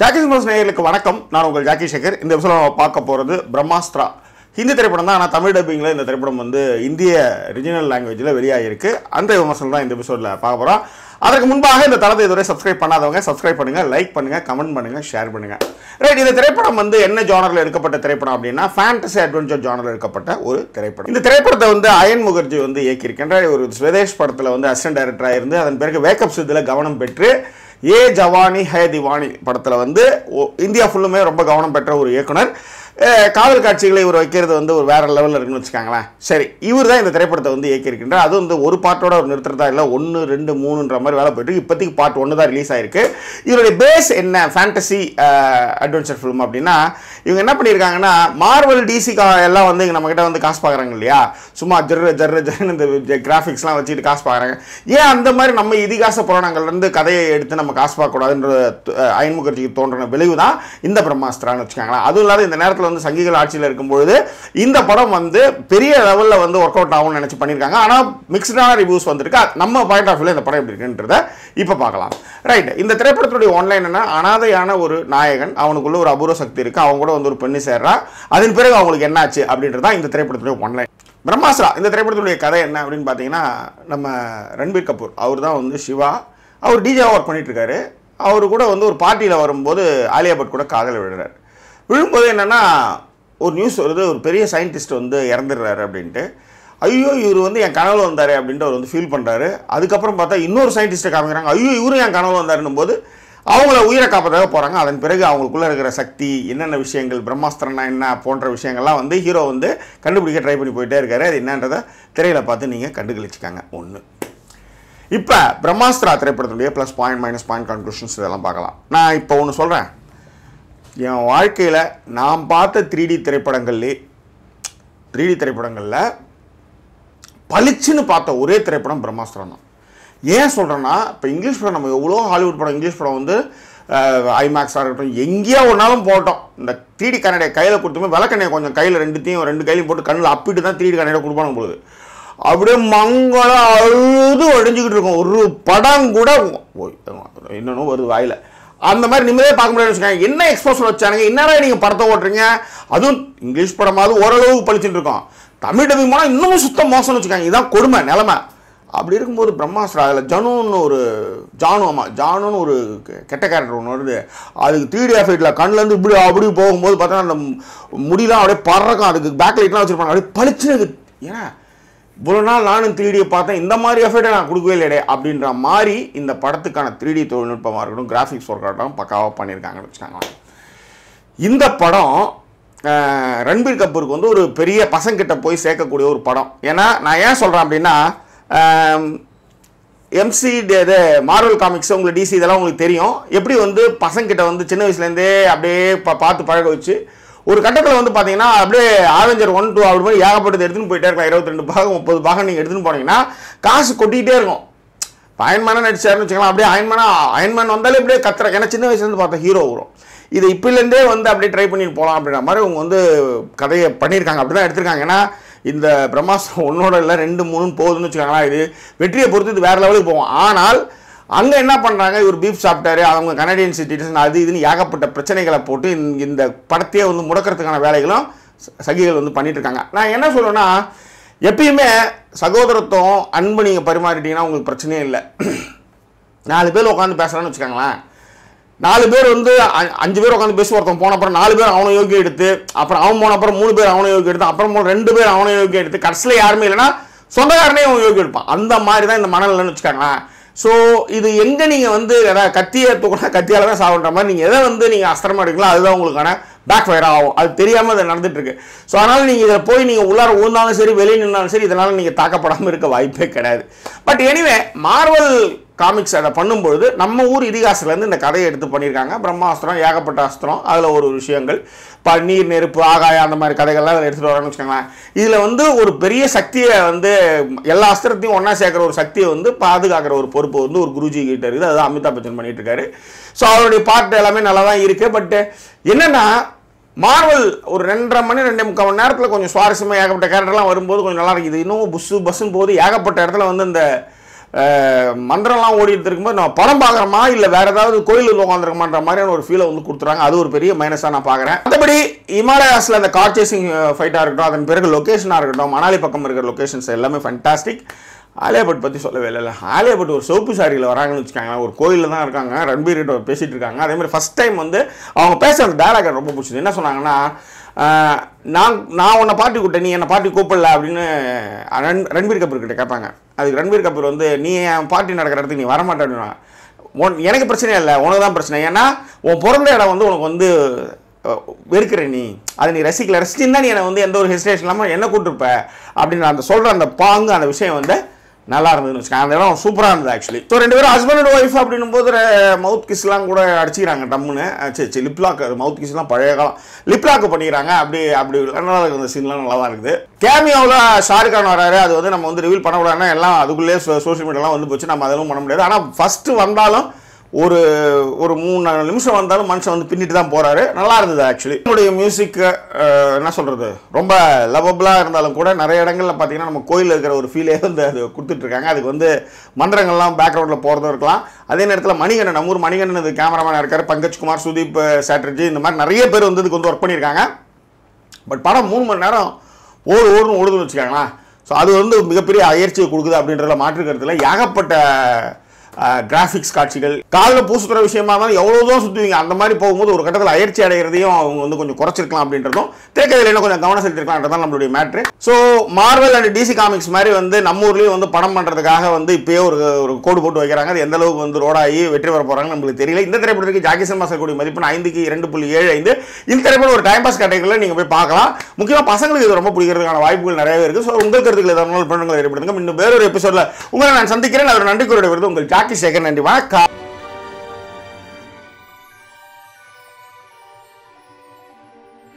Jackie சிம்மஸ் நேயர்களுக்கு வணக்கம் நான் உங்கள் ஜாக்கி சேகர் இந்த விஷயம் நம்ம பார்க்க போகிறது பிரம்மாஸ்திரா ஹிந்தி திரைப்படம் தான் ஆனால் தமிழ் டப்பிங்கில் இந்த திரைப்படம் வந்து இந்திய ரிஜினல் லாங்குவேஜில் வெளியாகிருக்கு அந்த விமர்சனம் தான் இந்த எபிசோடில் பார்க்க போகிறோம் அதற்கு முன்பாக இந்த தளத்தை இதுவரை சப்ஸ்கிரைப் பண்ணாதவங்க சப்ஸ்கிரைப் பண்ணுங்கள் லைக் பண்ணுங்கள் கமெண்ட் பண்ணுங்கள் ஷேர் பண்ணுங்கள் ரைட் இந்த திரைப்படம் வந்து என்ன ஜானரில் எடுக்கப்பட்ட திரைப்படம் அப்படின்னா ஃபேண்டசி அட்வென்ச்சர் ஜானரில் எடுக்கப்பட்ட ஒரு திரைப்படம் இந்த திரைப்படத்தை வந்து அயன் முகர்ஜி வந்து இயக்கியிருக்கின்ற ஒரு ஸ்வதேஷ் படத்தில் வந்து அசிஸ்டன்ட் டைரக்டராக இருந்து அதன் பிறகு வேக்கப் இதில் கவனம் பெற்று ஏ ஜவானி ஹே திவானி படத்தில் வந்து இந்தியா ஃபுல்லுமே ரொம்ப கவனம் பெற்ற ஒரு இயக்குனர் காதல் காட்சிகளை இவர் வைக்கிறது வந்து ஒரு வேறு லெவலில் இருக்குன்னு வச்சுக்காங்களேன் சரி இவர் தான் இந்த திரைப்படத்தை வந்து இயக்கியிருக்கின்றார் அது வந்து ஒரு பாட்டோட ஒரு நிறுத்துறதா இல்லை ஒன்று ரெண்டு மூணுன்ற மாதிரி வேலை போயிட்டு இப்போதைக்கு பாட்டு ஒன்று தான் ரிலீஸ் ஆயிருக்கு இவருடைய பேஸ் என்ன ஃபேண்டசி அட்வென்ச்சர் ஃபிலிம் அப்படின்னா இவங்க என்ன பண்ணியிருக்காங்கன்னா மார்வல் டிசி கா எல்லாம் வந்து இங்கே நம்மக்கிட்ட வந்து காசு பார்க்குறாங்க இல்லையா சும்மா ஜர்ரு ஜர்ரு ஜர்னு இந்த கிராஃபிக்ஸ்லாம் வச்சுட்டு காசு பார்க்குறாங்க ஏன் அந்த மாதிரி நம்ம இதிகாச புராணங்கள்லேருந்து கதையை எடுத்து நம்ம காசு பார்க்கக்கூடாதுன்ற அயன் முகர்ஜிக்கு தோன்றின விளைவு தான் இந்த பிரம்மாஸ்திரான்னு வச்சுக்காங்களா அதுவும் இல்லாத இந்த நேரத்தில் காலத்தில் வந்து சங்கிகள் ஆட்சியில் இருக்கும்பொழுது இந்த படம் வந்து பெரிய லெவலில் வந்து ஒர்க் அவுட் ஆகும்னு நினச்சி பண்ணியிருக்காங்க ஆனால் மிக்ஸ்டான ரிவ்யூஸ் வந்திருக்கு நம்ம பாயிண்ட் ஆஃப் வியூ இந்த படம் எப்படி இருக்குன்றத இப்போ பார்க்கலாம் ரைட் இந்த திரைப்படத்துடைய ஒன்லைன் என்ன அனாதையான ஒரு நாயகன் அவனுக்குள்ள ஒரு அபூர்வ சக்தி இருக்குது அவங்க கூட வந்து ஒரு பெண்ணு சேர்றான் அதன் பிறகு அவங்களுக்கு என்னாச்சு அப்படின்றது தான் இந்த திரைப்படத்துடைய ஒன்லைன் பிரம்மாசரா இந்த திரைப்படத்துடைய கதை என்ன அப்படின்னு பார்த்தீங்கன்னா நம்ம ரன்பீர் கபூர் அவர் தான் வந்து சிவா அவர் டிஜே ஒர்க் பண்ணிகிட்ருக்காரு அவர் கூட வந்து ஒரு பார்ட்டியில் வரும்போது ஆலியா பட் கூட காதல் விடுறார் விழும்போது என்னென்னா ஒரு நியூஸ் வருது ஒரு பெரிய சயின்டிஸ்ட் வந்து இறந்துடுறாரு அப்படின்ட்டு ஐயோ இவர் வந்து என் கனவு வந்தார் அப்படின்ட்டு அவர் வந்து ஃபீல் பண்ணுறாரு அதுக்கப்புறம் பார்த்தா இன்னொரு சயின்டிஸ்ட்டை காமிக்கிறாங்க ஐயோ இவரும் என் கனவு வந்தாருன்னும் போது அவங்கள உயிரை காப்பதாக போகிறாங்க அதன் பிறகு அவங்களுக்குள்ளே இருக்கிற சக்தி என்னென்ன விஷயங்கள் பிரம்மாஸ்திரம்னா என்ன போன்ற விஷயங்கள்லாம் வந்து ஹீரோ வந்து கண்டுபிடிக்க ட்ரை பண்ணி போயிட்டே இருக்காரு அது என்னன்றதை திரையில் பார்த்து நீங்கள் கண்டுகளிச்சிக்காங்க ஒன்று இப்போ பிரம்மாஸ்திரா திரைப்படத்துடைய plus point minus point conclusions இதெல்லாம் பார்க்கலாம் நான் இப்போ ஒன்று சொல்கிறேன் என் வாழ்க்கையில் நான் பார்த்த த்ரீ டி திரைப்படங்கள்லே த்ரீ டி திரைப்படங்களில் பளிச்சுன்னு பார்த்த ஒரே திரைப்படம் பிரம்மாஸ்திரம் தான் ஏன் சொல்கிறேன்னா இப்போ இங்கிலீஷ் படம் நம்ம எவ்வளோ ஹாலிவுட் படம் இங்கிலீஷ் படம் வந்து ஐமேக்ஸாக இருக்கட்டும் எங்கேயோ ஒன்றாலும் போட்டோம் இந்த த்ரீடி கண்ணடையை கையில் கொடுத்துமே விளக்கண்ணையை கொஞ்சம் கையில் ரெண்டுத்தையும் ரெண்டு கையிலையும் போட்டு கண்ணில் அப்பிட்டு தான் த்ரீடி கண்ணடையை கொடுப்பானு பொழுது அப்படியே மங்களம் அழுது அழிஞ்சிக்கிட்டு இருக்கும் ஒரு படம் கூட என்னென்னோ வருது வாயில் அந்த மாதிரி நிம்மதியாக பார்க்க முடியாதுன்னு வச்சுக்கோங்க என்ன எக்ஸ்போசர் வச்சானுங்க என்னடா நீங்கள் படத்தை ஓட்டுறீங்க அதுவும் இங்கிலீஷ் படமாவது ஓரளவு பழிச்சுட்டு இருக்கோம் தமிழ் டப்பிங் போனால் இன்னமும் சுத்தம் மோசம்னு வச்சுக்கோங்க இதுதான் கொடுமை நிலமை அப்படி இருக்கும்போது பிரம்மாஸ்திரா அதில் ஜனுன்னு ஒரு ஜானு அம்மா ஜானுன்னு ஒரு கெட்ட கேரக்டர் ஒன்று வருது அதுக்கு த்ரீடி எஃபெக்டில் கண்ணிலேருந்து இப்படி அப்படி போகும்போது பார்த்தோன்னா அந்த முடிலாம் அப்படியே பறக்கும் அதுக்கு பேக் லைட்லாம் வச்சுருப்பாங்க அப்படியே பளிச்சுன்னு ஏன்னா இவ்வளோ நாள் நானும் த்ரீ டியை பார்த்தேன் இந்த மாதிரி எஃபர்ட்டை நான் கொடுக்கவே இல்லையே அப்படின்ற மாதிரி இந்த படத்துக்கான த்ரீ டி தொழில்நுட்பமாக இருக்கட்டும் கிராஃபிக்ஸ் ஒர்க் ஆகட்டும் பக்காவாக பண்ணியிருக்காங்கன்னு வச்சுக்காங்களேன் இந்த படம் ரன்பீர் கபூருக்கு வந்து ஒரு பெரிய பசங்கிட்ட போய் சேர்க்கக்கூடிய ஒரு படம் ஏன்னா நான் ஏன் சொல்கிறேன் அப்படின்னா எம்சி இது மார்வல் காமிக்ஸ் உங்களுக்கு டிசி இதெல்லாம் உங்களுக்கு தெரியும் எப்படி வந்து பசங்கிட்ட வந்து சின்ன வயசுலேருந்தே அப்படியே ப பார்த்து பழக வச்சு ஒரு கட்டத்தில் வந்து பார்த்தீங்கன்னா அப்படியே ஆவெஞ்சர் ஒன் டூ அப்படி மாதிரி ஏகப்பட்டது எடுத்துன்னு போயிட்டே இருக்கலாம் இருபத்தி ரெண்டு பாகம் முப்பது பாகம் நீங்கள் எடுத்துன்னு போனீங்கன்னா காசு கொட்டிகிட்டே இருக்கும் அயன்மேனாக நடிச்சாருன்னு வச்சுக்கலாம் அப்படியே அயன்மேனா அயன்மேன் வந்தாலே இப்படியே கத்துற ஏன்னா சின்ன வயசுலேருந்து பார்த்தா ஹீரோ வரும் இது இப்போலேருந்தே வந்து அப்படியே ட்ரை பண்ணிட்டு போகலாம் அப்படின்ற மாதிரி அவங்க வந்து கதையை பண்ணியிருக்காங்க அப்படி தான் எடுத்திருக்காங்க ஏன்னா இந்த பிரம்மாஸ்திரம் ஒன்றோட இல்லை ரெண்டு மூணுன்னு போகுதுன்னு வச்சுக்காங்களா இது வெற்றியை பொறுத்து இது வேறு லெவலுக்கு போவோம் ஆனால் அங்கே என்ன பண்ணுறாங்க இவர் பீஃப் சாப்பிட்டாரு அவங்க கனடியன் சிட்டிசன் அது இதுன்னு ஏகப்பட்ட பிரச்சனைகளை போட்டு இந்த படத்தையே வந்து முடக்கிறதுக்கான வேலைகளும் சகிகள் வந்து பண்ணிகிட்ருக்காங்க நான் என்ன சொல்கிறேன்னா எப்பயுமே சகோதரத்துவம் அன்பு நீங்கள் பரிமாறிட்டீங்கன்னா உங்களுக்கு பிரச்சனையே இல்லை நாலு பேர் உட்காந்து பேசுகிறான்னு வச்சுக்கோங்களேன் நாலு பேர் வந்து அஞ்சு பேர் உட்காந்து பேசி ஒருத்தன் போன அப்புறம் நாலு பேர் அவனை யோகி எடுத்து அப்புறம் அவன் போன அப்புறம் மூணு பேர் அவனை யோகி எடுத்து அப்புறம் ரெண்டு பேர் அவனை யோகி எடுத்து கடைசியில் யாருமே இல்லைன்னா சொந்தக்காரனே அவன் யோகி எடுப்பான் அந்த மாதிரி தான் இந்த மனநிலைன்னு வச்சுக்காங்களேன் ஸோ இது எங்கே நீங்கள் வந்து ஏதாவது கத்தியை தூக்கினா கத்தியால் தான் சாப்பிட்ற மாதிரி நீங்கள் எதை வந்து நீங்கள் அஸ்திரமாக எடுக்கலாம் அதுதான் உங்களுக்கான பேக் ஃபயர் ஆகும் அது தெரியாமல் அது நடந்துட்டுருக்கு ஸோ அதனால் நீங்கள் இதில் போய் நீங்கள் உள்ளார ஊர்ந்தாலும் சரி வெளியே நின்னாலும் சரி இதனால் நீங்கள் தாக்கப்படாமல் இருக்க வாய்ப்பே கிடையாது பட் எனிவே மார்வல் காமிக்ஸ் அதை பண்ணும்பொழுது நம்ம ஊர் இதிகாசிலேருந்து இந்த கதையை எடுத்து பண்ணியிருக்காங்க பிரம்மாஸ்திரம் ஏகப்பட்ட அஸ்திரம் அதில் ஒரு விஷயங்கள் ப நீர் நெருப்பு ஆகாயம் அந்த மாதிரி கதைகள்லாம் அதில் எடுத்துகிட்டு வரான்னு வச்சுக்கோங்களேன் இதில் வந்து ஒரு பெரிய சக்தியை வந்து எல்லா அஸ்திரத்தையும் ஒன்றா சேர்க்குற ஒரு சக்தியை வந்து பாதுகாக்கிற ஒரு பொறுப்பு வந்து ஒரு குருஜி கிட்ட இருக்குது அதுதான் அமிதாப் பச்சன் பண்ணிகிட்டு இருக்காரு ஸோ அவருடைய பாட்டு எல்லாமே நல்லா தான் இருக்குது பட்டு என்னென்னா மார்வல் ஒரு ரெண்டரை மணி ரெண்டு முக்கால் மணி நேரத்தில் கொஞ்சம் சுவாரஸ்யமாக ஏகப்பட்ட கேரக்டர்லாம் வரும்போது கொஞ்சம் நல்லா இருக்குது இன்னும் புஸ்ஸு பஸ்ஸுன்னு போது ஏகப்பட்ட இடத்துல வந்து இந்த மந்திரம்லாம் ஓடிட்டு இருக்கும்போது நம்ம படம் பார்க்குறோமா இல்லை வேறு ஏதாவது கோயிலில் உட்காந்துருக்கமான்ற மாதிரியான ஒரு ஃபீலை வந்து கொடுத்துறாங்க அது ஒரு பெரிய மைனஸாக நான் பார்க்குறேன் மற்றபடி இமாலயாஸில் அந்த கார் சேசிங் ஃபைட்டாக இருக்கட்டும் அதன் பிறகு லொக்கேஷனாக இருக்கட்டும் மணாலி பக்கம் இருக்கிற லொக்கேஷன்ஸ் எல்லாமே ஃபண்டாஸ்டிக் ஆலியாபட் பற்றி சொல்லவே இல்லைல்ல ஆலியாபட் ஒரு சோப்பு சாரியில் வராங்கன்னு வச்சுக்காங்களேன் ஒரு கோயிலில் தான் இருக்காங்க ரன்பீர் பேசிகிட்டு இருக்காங்க அதேமாதிரி ஃபஸ்ட் டைம் வந்து அவங்க பேசுகிற டேரக்டர் ரொம்ப பிடிச்சது என்ன சொன்னாங்கன்னா நான் நான் உன்னை பாட்டி கூப்பிட்டேன் நீ என்னை பாட்டி கூப்பிடல அப்படின்னு ரன் ரன்பீர் கிட்டே கேட்பாங்க அதுக்கு ரன்பீர் கபூர் வந்து நீ என் பாட்டி நடக்கிற இடத்துக்கு நீ வரமாட்டேன் உன் எனக்கு பிரச்சனையே இல்லை உனக்கு தான் பிரச்சனை ஏன்னா உன் பிறந்த இடம் வந்து உனக்கு வந்து வெறுக்கிற நீ அதை நீ ரசிக்கல ரசிச்சுன்னு தான் நீ என்னை வந்து எந்த ஒரு ஹெசிடேஷன் இல்லாமல் என்ன கூப்பிட்டுருப்ப அப்படின்னு அந்த சொல்கிற அந்த பாங்கு அந்த விஷயம் வந்து நல்லா இருந்ததுன்னு வச்சுக்கோங்க அந்த இடம் சூப்பராக இருந்தது ஆக்சுவலி ஸோ ரெண்டு பேரும் ஹஸ்பண்ட் அண்ட் ஒய்ஃப் அப்படின்னும் போது மவுத் கிஸ்லாம் கூட அடிச்சிக்கிறாங்க டம்முன்னு சரி சரி லிப்லாக் மவுத் கிஸ்லாம் பழைய காலம் லிப்லாக் பண்ணிக்கிறாங்க அப்படி அப்படி நல்லா இருக்குது அந்த சீன்லாம் நல்லா தான் இருக்குது கேமியாவில் ஷாருக் கான் வராரு அது வந்து நம்ம வந்து ரிவீல் பண்ணக்கூடாதுன்னா எல்லாம் அதுக்குள்ளேயே சோஷியல் மீடியாலாம் வந்து போச்சு நம்ம அதெல்லாம் பண்ண முடியாது ஆனால் ஃபஸ்ட்டு வந்தாலும் ஒரு ஒரு மூணு நாலு நிமிஷம் வந்தாலும் மனுஷன் வந்து பின்னிட்டு தான் போகிறாரு நல்லா இருந்தது ஆக்சுவலி என்னுடைய மியூசிக்கு என்ன சொல்கிறது ரொம்ப லவபுளாக இருந்தாலும் கூட நிறைய இடங்களில் பார்த்தீங்கன்னா நம்ம கோயிலில் இருக்கிற ஒரு ஃபீலே வந்து அது கொடுத்துட்ருக்காங்க அதுக்கு வந்து மந்திரங்கள்லாம் பேக்ரவுண்டில் போகிறதும் இருக்கலாம் அதே நேரத்தில் மணிகண்டன் நம்ம ஊர் மணிகண்டன் இது கேமராமேன் இருக்கார் பங்கஜ்குமார் சுதீப் சாட்டர்ஜி இந்த மாதிரி நிறைய பேர் வந்து இதுக்கு வந்து ஒர்க் பண்ணியிருக்காங்க பட் படம் மூணு மணி நேரம் ஓடு ஓடுன்னு ஓடுதுன்னு வச்சுக்காங்களா ஸோ அது வந்து மிகப்பெரிய அயற்சியை கொடுக்குது அப்படின்றத மாற்றுக்கிறதுல ஏகப்பட்ட கிராஃபிக்ஸ் காட்சிகள் காலில் பூசுற விஷயமா இருந்தாலும் எவ்வளோ தான் சுற்றுவீங்க அந்த மாதிரி போகும்போது ஒரு கட்டத்தில் அயற்சி அடைகிறதையும் அவங்க வந்து கொஞ்சம் குறைச்சிருக்கலாம் அப்படின்றதும் தேக்கதில் என்ன கொஞ்சம் கவனம் செலுத்திருக்கலாம்ன்றது நம்மளுடைய matter so Marvel and DC comics மாதிரி வந்து நம்ம ஊர்லேயும் வந்து படம் பண்ணுறதுக்காக வந்து இப்போயே ஒரு ஒரு கோடு போட்டு வைக்கிறாங்க அது எந்த அளவுக்கு வந்து ரோடாகி வெற்றி பெற போகிறாங்கன்னு நம்மளுக்கு தெரியல இந்த திரைப்படத்துக்கு ஜாக்கி சினிமா சொல்லக்கூடிய மதிப்பு ஐந்துக்கு இரண்டு புள்ளி ஏழு ஐந்து இந்த திரைப்படம் ஒரு டைம் பாஸ் கட்டைகளில் நீங்கள் போய் பார்க்கலாம் முக்கியமாக பசங்களுக்கு இது ரொம்ப பிடிக்கிறதுக்கான வாய்ப்புகள் நிறையவே இருக்குது ஸோ உங்கள் கருத்துக்கள் எதாவது பண்ணுங்கள் ஏற்படுத்துங்க இன்னும் வேறொரு எபிசோடில் உங்களை நான் சந்திக்கிறேன் அவர் நன்றி கூறுடைய விருது உங்கள் Laki-laki saya kena diwakar.